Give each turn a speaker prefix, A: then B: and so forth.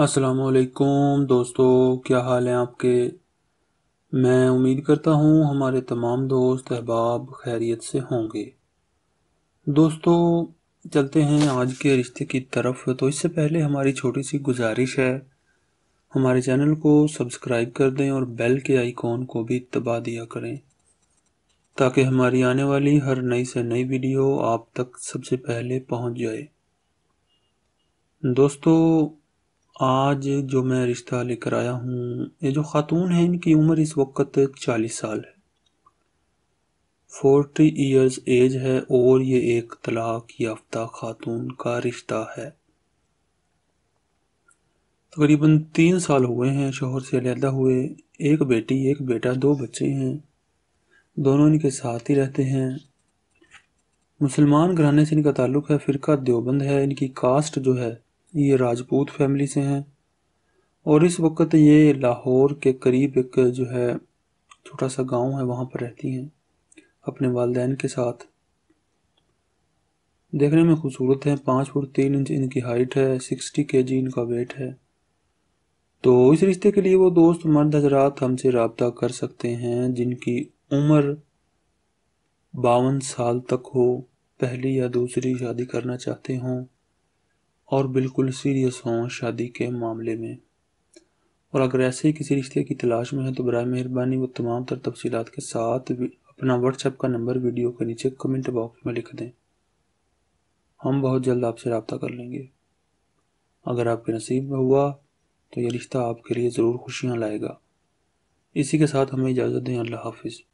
A: असलकुम दोस्तों क्या हाल है आपके मैं उम्मीद करता हूँ हमारे तमाम दोस्त अहबाब खैरियत से होंगे दोस्तों चलते हैं आज के रिश्ते की तरफ तो इससे पहले हमारी छोटी सी गुजारिश है हमारे चैनल को सब्सक्राइब कर दें और बेल के आइकॉन को भी दबा दिया करें ताकि हमारी आने वाली हर नई से नई वीडियो आप तक सबसे पहले पहुँच जाए दोस्तों आज जो मैं रिश्ता लेकर आया हूँ ये जो ख़ातून है इनकी उम्र इस वक्त चालीस साल है फोर्टी ईयर्स एज है और ये एक तलाक याफ्ता खातून का रिश्ता है तकरीबन तीन साल हुए हैं शोहर से अलहदा हुए एक बेटी एक बेटा दो बच्चे हैं दोनों इनके साथ ही रहते हैं मुसलमान घराने से इनका ताल्लुक़ है फ़िरका देवबंद है इनकी कास्ट जो है ये राजपूत फैमिली से हैं और इस वक्त ये लाहौर के करीब एक जो है छोटा सा गांव है वहाँ पर रहती हैं अपने वालदेन के साथ देखने में खूबसूरत है पाँच फुट तीन इंच इनकी हाइट है सिक्सटी के जी इनका वेट है तो इस रिश्ते के लिए वो दोस्त मर्द हजरात हमसे रबता कर सकते हैं जिनकी उम्र बावन साल तक हो पहली या दूसरी शादी करना चाहते हों और बिल्कुल सीरियस हों शादी के मामले में और अगर ऐसे ही किसी रिश्ते की तलाश में है तो बर मेहरबानी वो तमाम तर तफसीत के साथ अपना व्हाट्सएप का नंबर वीडियो के नीचे कमेंट बॉक्स में लिख दें हम बहुत जल्द आपसे रबता कर लेंगे अगर आपके नसीब में हुआ तो यह रिश्ता आपके लिए ज़रूर खुशियाँ लाएगा इसी के साथ हमें इजाज़त दें अल्लाह हाफिज़